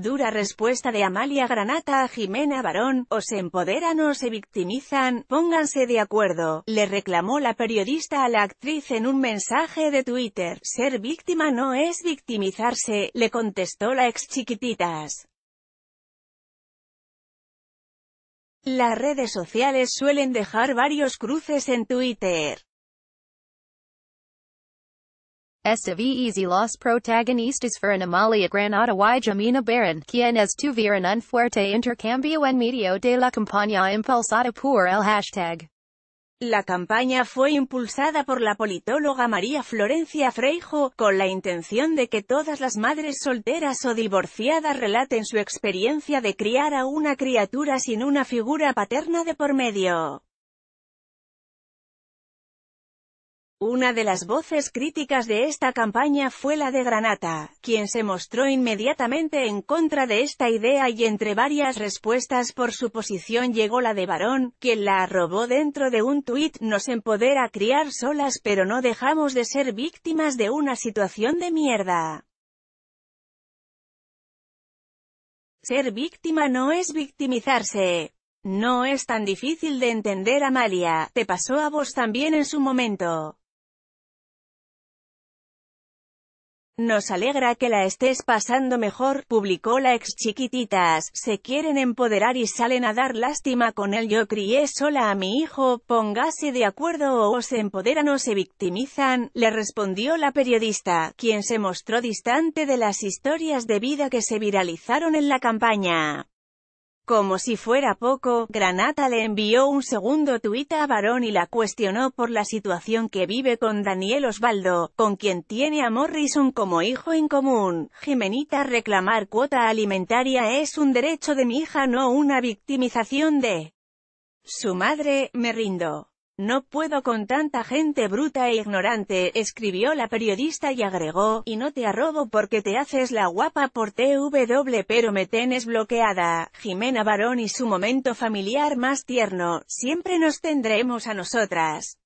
Dura respuesta de Amalia Granata a Jimena Barón, o se empoderan o se victimizan, pónganse de acuerdo, le reclamó la periodista a la actriz en un mensaje de Twitter. Ser víctima no es victimizarse, le contestó la ex chiquititas. Las redes sociales suelen dejar varios cruces en Twitter. Esta Easy los protagonistas fueron Amalia Granada y Jamina Baron, quienes tuvieron un fuerte intercambio en medio de la campaña impulsada por el hashtag. La campaña fue impulsada por la politóloga María Florencia Freijo, con la intención de que todas las madres solteras o divorciadas relaten su experiencia de criar a una criatura sin una figura paterna de por medio. Una de las voces críticas de esta campaña fue la de Granata, quien se mostró inmediatamente en contra de esta idea y entre varias respuestas por su posición llegó la de Barón, quien la robó dentro de un tuit «Nos empodera criar solas pero no dejamos de ser víctimas de una situación de mierda». Ser víctima no es victimizarse. No es tan difícil de entender Amalia, te pasó a vos también en su momento. Nos alegra que la estés pasando mejor, publicó la ex chiquititas, se quieren empoderar y salen a dar lástima con él yo crié sola a mi hijo, póngase de acuerdo o se empoderan o se victimizan, le respondió la periodista, quien se mostró distante de las historias de vida que se viralizaron en la campaña. Como si fuera poco, Granata le envió un segundo tuit a Barón y la cuestionó por la situación que vive con Daniel Osvaldo, con quien tiene a Morrison como hijo en común. Jimenita reclamar cuota alimentaria es un derecho de mi hija no una victimización de su madre, me rindo. No puedo con tanta gente bruta e ignorante, escribió la periodista y agregó, y no te arrobo porque te haces la guapa por TW pero me tenes bloqueada, Jimena Barón y su momento familiar más tierno, siempre nos tendremos a nosotras.